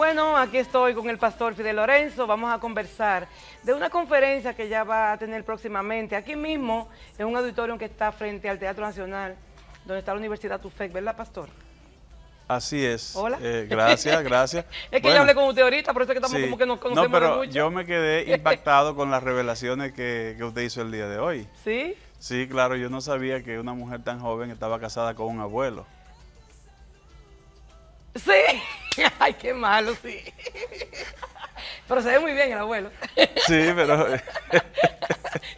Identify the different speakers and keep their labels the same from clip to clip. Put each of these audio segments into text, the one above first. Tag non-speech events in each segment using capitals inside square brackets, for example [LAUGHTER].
Speaker 1: Bueno, aquí estoy con el pastor Fidel Lorenzo. Vamos a conversar de una conferencia que ya va a tener próximamente aquí mismo, en un auditorio que está frente al Teatro Nacional, donde está la Universidad TUFEC, ¿verdad, pastor?
Speaker 2: Así es. Hola. Eh, gracias, gracias. [LAUGHS] es que yo hablé con
Speaker 1: usted ahorita, por eso es que estamos como que nos conocemos. No, pero
Speaker 2: yo me quedé [LAUGHS] impactado con las revelaciones que, que usted hizo el día de hoy. ¿Sí? Sí, claro, yo no sabía que una mujer tan joven estaba casada con un abuelo.
Speaker 1: Sí. [LAUGHS] Ay, qué malo, sí. Pero se ve muy bien el abuelo.
Speaker 2: Sí, pero. [LAUGHS]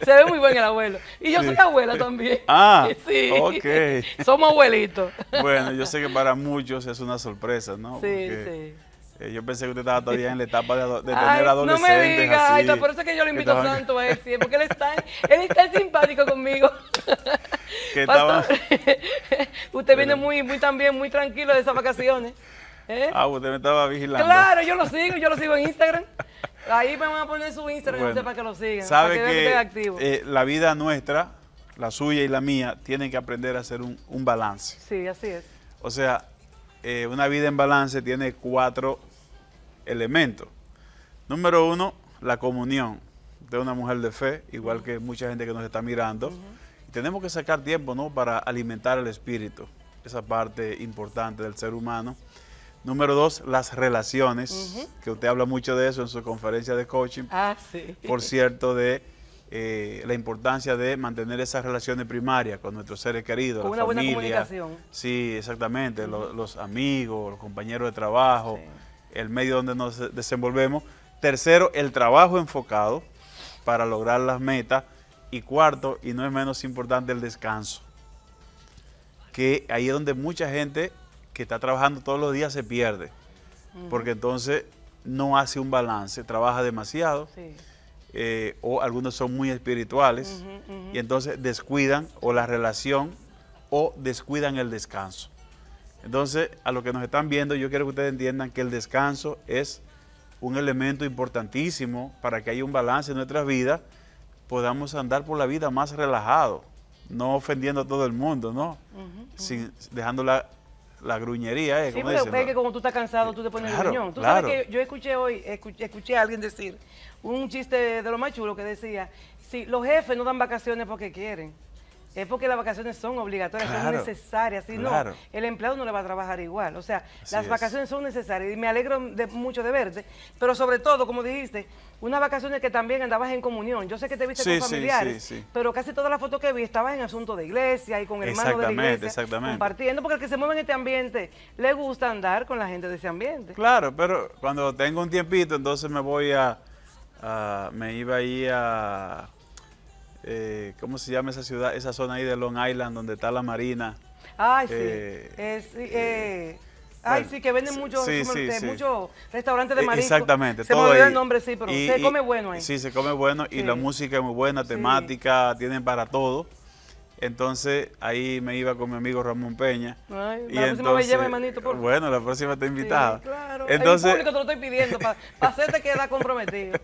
Speaker 2: Se ve muy bien el abuelo. Y yo soy abuela
Speaker 1: también. Ah, [LAUGHS] sí. ok.
Speaker 2: Somos abuelitos. Bueno, yo sé que para muchos es una sorpresa, ¿no? Sí, sí eh, yo pensé que usted estaba todavía en la etapa de, tener adolescentes. No me digas, ay, por eso es que yo lo invito a Santo
Speaker 1: a decir, porque él está, él está simpático conmigo.
Speaker 2: Que usted viene muy,
Speaker 1: muy también, muy tranquilo de esas vacaciones. ¿Eh? Ah,
Speaker 2: usted me estaba vigilando. Claro,
Speaker 1: yo lo sigo, yo lo sigo en Instagram. Ahí me van a poner su Instagram usted para que lo sigan. Sabe que,
Speaker 2: eh, la vida nuestra, la suya y la mía, tienen que aprender a hacer un, balance.
Speaker 1: Sí, así es.
Speaker 2: O sea, eh, una vida en balance tiene cuatro elementos. Número uno, la comunión de una mujer de fe, igual que mucha gente que nos está mirando. tenemos que sacar tiempo ¿no? para alimentar el espíritu, esa parte importante del ser humano. Número dos, las relaciones, que usted habla mucho de eso en su conferencia de coaching. Ah, sí. Por cierto, de eh, la importancia de mantener esas relaciones primarias con nuestros seres queridos, con una Buena comunicación. Sí, exactamente, los, amigos, los compañeros de trabajo, el medio donde nos desenvolvemos. Tercero, el trabajo enfocado para lograr las metas. Y cuarto, y no es menos importante, el descanso. Que ahí es donde mucha gente que está trabajando todos los días se pierde, porque entonces no hace un balance, trabaja demasiado, eh, o algunos son muy espirituales, y entonces descuidan o la relación o descuidan el descanso. Entonces, a los que nos están viendo, yo quiero que ustedes entiendan que el descanso es un elemento importantísimo para que haya un balance en nuestra vida, podamos andar por la vida más relajado, no ofendiendo a todo el mundo, ¿no? Sin, dejándola la gruñería, es eh, Sí, pero ve que como
Speaker 1: tú estás cansado, tú te pones claro, el gruñón. Tú sabes que yo escuché hoy, escuché, a alguien decir un chiste de, lo más chulo que decía, si los jefes no dan vacaciones porque quieren. Es porque las vacaciones son obligatorias, son necesarias. Si no, el empleado no le va a trabajar igual. O sea, las vacaciones son necesarias. Y me alegro de, mucho de verte. Pero sobre todo, como dijiste, unas vacaciones que también andabas en comunión. Yo sé que te viste con familiares, pero casi todas las fotos que vi estabas en asunto de iglesia y con hermanos de la iglesia. Exactamente. Compartiendo, porque el que se mueve en este ambiente le gusta andar con la gente de ese ambiente.
Speaker 2: Claro, pero cuando tengo un tiempito, entonces me voy a... a me iba ahí a eh, ¿cómo se llama esa ciudad, esa zona ahí de Long Island donde está la marina? Ay, sí. Eh,
Speaker 1: eh, ay, sí, que venden muchos restaurantes de e, marisco. Exactamente. Se todo me el nombre, sí, pero se come bueno ahí.
Speaker 2: Sí, se come bueno y la música es muy buena, temática, tienen para todo. Entonces, ahí me iba con mi amigo Ramón Peña. Ay, la entonces, me lleva, hermanito. Por... Bueno, la próxima está invitada. claro. Entonces, único
Speaker 1: que te lo estoy pidiendo para hacerte quedar comprometido.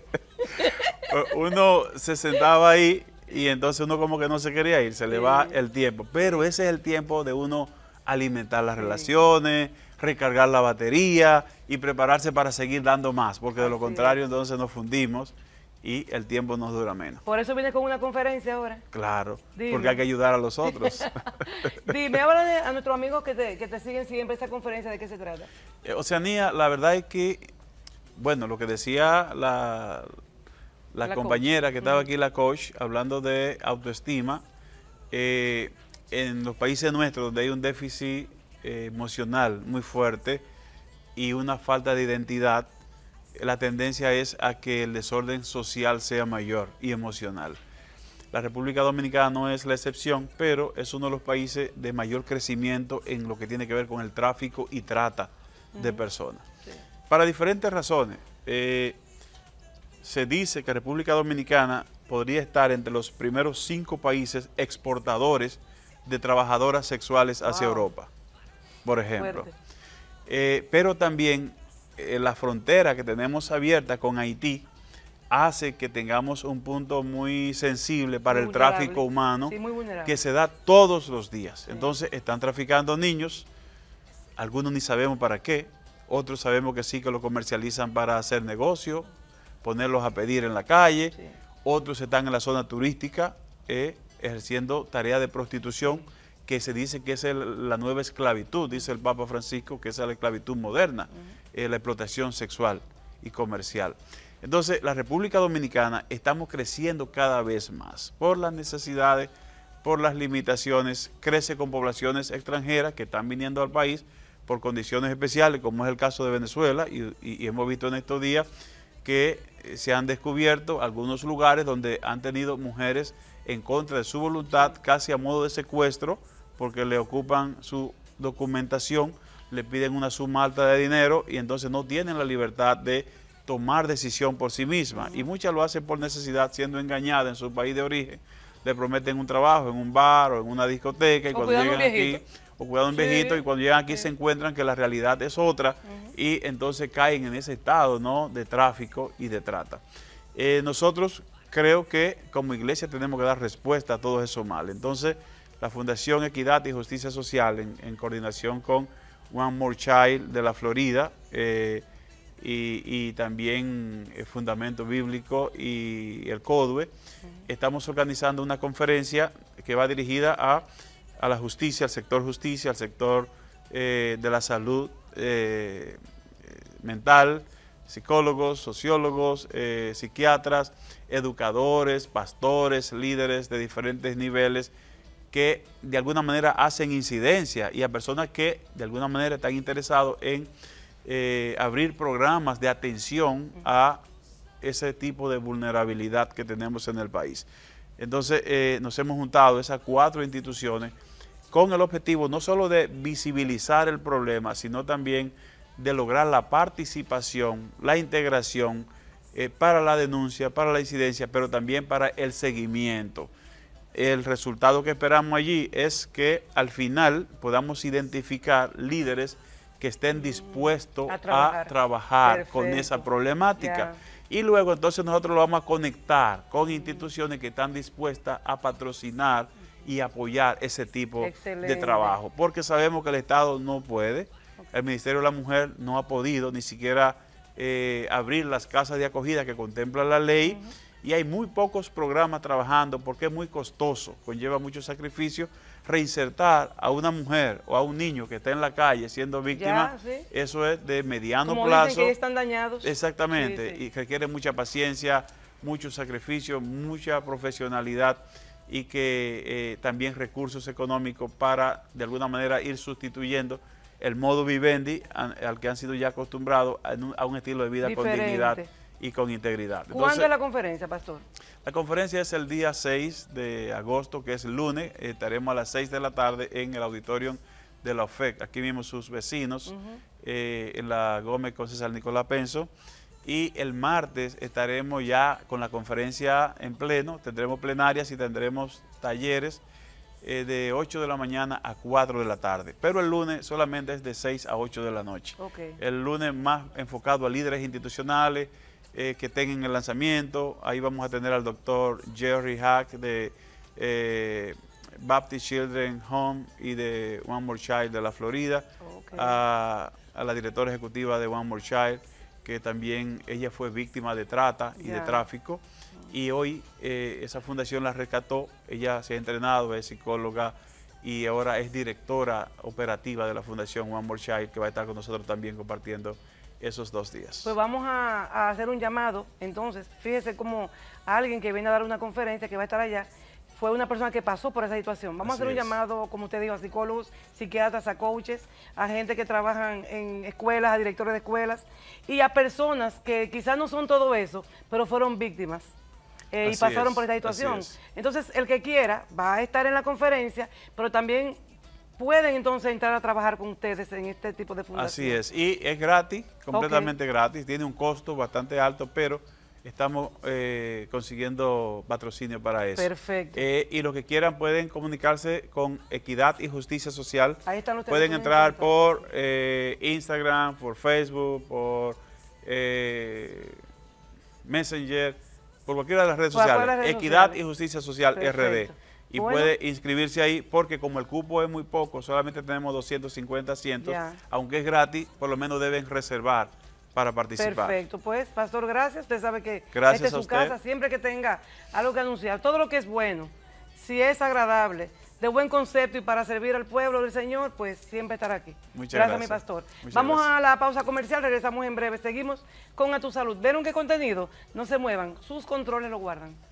Speaker 2: [LAUGHS] Uno se sentaba ahí y entonces uno como que no se quería ir, se le va el tiempo. Pero ese es el tiempo de uno alimentar las relaciones, recargar la batería y prepararse para seguir dando más, porque de lo contrario entonces nos fundimos y el tiempo nos dura menos.
Speaker 1: Por eso vienes con una conferencia ahora.
Speaker 2: Claro, porque hay que ayudar a los [LAUGHS] otros.
Speaker 1: Dime, habla a nuestros amigos que te, que siguen siempre esta conferencia, ¿de qué se trata?
Speaker 2: Eh, Oceanía, la verdad es que, bueno, lo que decía la, la, compañera que estaba aquí, la coach, hablando de autoestima, eh, en los países nuestros donde hay un déficit eh, emocional muy fuerte y una falta de identidad, la tendencia es a que el desorden social sea mayor y emocional. La República Dominicana no es la excepción, pero es uno de los países de mayor crecimiento en lo que tiene que ver con el tráfico y trata de personas. Para diferentes razones. Eh, se dice que República Dominicana podría estar entre los primeros cinco países exportadores de trabajadoras sexuales hacia Europa, por ejemplo. Eh, pero también eh, la frontera que tenemos abierta con Haití hace que tengamos un punto muy sensible para el tráfico humano que se da todos los días. Entonces están traficando niños, algunos ni sabemos para qué, otros sabemos que sí que lo comercializan para hacer negocio, ponerlos a pedir en la calle, otros están en la zona turística eh, ejerciendo tarea de prostitución que se dice que es la nueva esclavitud, dice el Papa Francisco, que es la esclavitud moderna, eh, la explotación sexual y comercial. Entonces, la República Dominicana estamos creciendo cada vez más por las necesidades, por las limitaciones, crece con poblaciones extranjeras que están viniendo al país por condiciones especiales, como es el caso de Venezuela, y hemos visto en estos días que eh, se han descubierto algunos lugares donde han tenido mujeres en contra de su voluntad, casi a modo de secuestro, porque le ocupan su documentación, le piden una suma alta de dinero y entonces no tienen la libertad de tomar decisión por sí misma. Y muchas lo hacen por necesidad, siendo engañadas en su país de origen. Le prometen un trabajo en un bar o en una discoteca y cuando llegan aquí o cuidado viejito y cuando llegan aquí se encuentran que la realidad es otra y entonces caen en ese estado ¿no? de tráfico y de trata. Eh, nosotros creo que como iglesia tenemos que dar respuesta a todo eso mal Entonces, la Fundación Equidad y Justicia Social, en, coordinación con One More Child de la Florida eh, y, también el eh, Fundamento Bíblico y el CODUE, estamos organizando una conferencia que va dirigida a a la justicia, al sector justicia, al sector eh, de la salud eh, mental, psicólogos, sociólogos, eh, psiquiatras, educadores, pastores, líderes de diferentes niveles que de alguna manera hacen incidencia y a personas que de alguna manera están interesados en abrir programas de atención a ese tipo de vulnerabilidad que tenemos en el país. Entonces nos hemos juntado esas cuatro instituciones con el objetivo no solo de visibilizar el problema, sino también de lograr la participación, la integración eh, para la denuncia, para la incidencia, pero también para el seguimiento. El resultado que esperamos allí es que al final podamos identificar líderes que estén mm, dispuestos a trabajar, con esa problemática. Y luego entonces nosotros lo vamos a conectar con instituciones que están dispuestas a patrocinar y apoyar ese tipo de trabajo, porque sabemos que el Estado no puede, el Ministerio de la Mujer no ha podido ni siquiera eh, abrir las casas de acogida que contempla la ley y hay muy pocos programas trabajando porque es muy costoso, conlleva mucho sacrificio. Reinsertar a una mujer o a un niño que está en la calle siendo víctima, eso es de mediano plazo. están dañados. Exactamente, y requiere mucha paciencia, mucho sacrificio, mucha profesionalidad y que eh, también recursos económicos para de alguna manera ir sustituyendo el modo vivendi al que han sido ya acostumbrados a, un, estilo de vida con dignidad y con integridad. ¿Cuándo es la
Speaker 1: conferencia, pastor?
Speaker 2: La conferencia es el día 6 de agosto, que es lunes, estaremos a las 6 de la tarde en el auditorio de la OFEC, aquí mismo sus vecinos, eh, en la Gómez con César Nicolás Penso y el martes estaremos ya con la conferencia en pleno, tendremos plenarias y tendremos talleres eh, de 8 de la mañana a 4 de la tarde, pero el lunes solamente es de 6 a 8 de la noche. El lunes más enfocado a líderes institucionales eh, que tengan el lanzamiento, ahí vamos a tener al doctor Jerry Hack de... Eh, Baptist Children Home y de One More Child de la Florida, a la directora ejecutiva de One More Child, que también ella fue víctima de trata y de tráfico. Y hoy eh, esa fundación la rescató, ella se ha entrenado, es psicóloga y ahora es directora operativa de la Fundación One More Child, que va a estar con nosotros también compartiendo esos dos días.
Speaker 1: Pues vamos a, a hacer un llamado, entonces, fíjese como alguien que viene a dar una conferencia, que va a estar allá, fue una persona que pasó por esa situación. Vamos a hacer un llamado, como usted dijo, a psicólogos, psiquiatras, a coaches, a gente que trabajan en escuelas, a directores de escuelas y a personas que quizás no son todo eso, pero fueron víctimas. Eh, y pasaron por esta situación. Entonces, el que quiera va a estar en la conferencia, pero también pueden entonces entrar a trabajar con ustedes en este tipo de fundación.
Speaker 2: Así es, y es gratis, completamente gratis, tiene un costo bastante alto, pero estamos eh, consiguiendo patrocinio para eso. Perfecto. Eh, y los que quieran pueden comunicarse con Equidad y Justicia Social. Ahí están los Pueden entrar por eh, Instagram, por Facebook, por Messenger, por cualquiera de las redes sociales. Equidad y Justicia Social RD. Y puede inscribirse ahí porque como el cupo es muy poco, solamente tenemos 250 asientos, aunque es gratis, por lo menos deben reservar para participar. Perfecto,
Speaker 1: pues, Pastor, gracias. Usted sabe que gracias su casa, siempre que tenga algo que anunciar, todo lo que es bueno, si es agradable, de buen concepto y para servir al pueblo del Señor, pues siempre estará aquí. Muchas gracias. gracias mi pastor. Vamos a la pausa comercial, regresamos en breve. Seguimos con A Tu Salud. ¿Vieron qué contenido? No se muevan, sus controles lo guardan.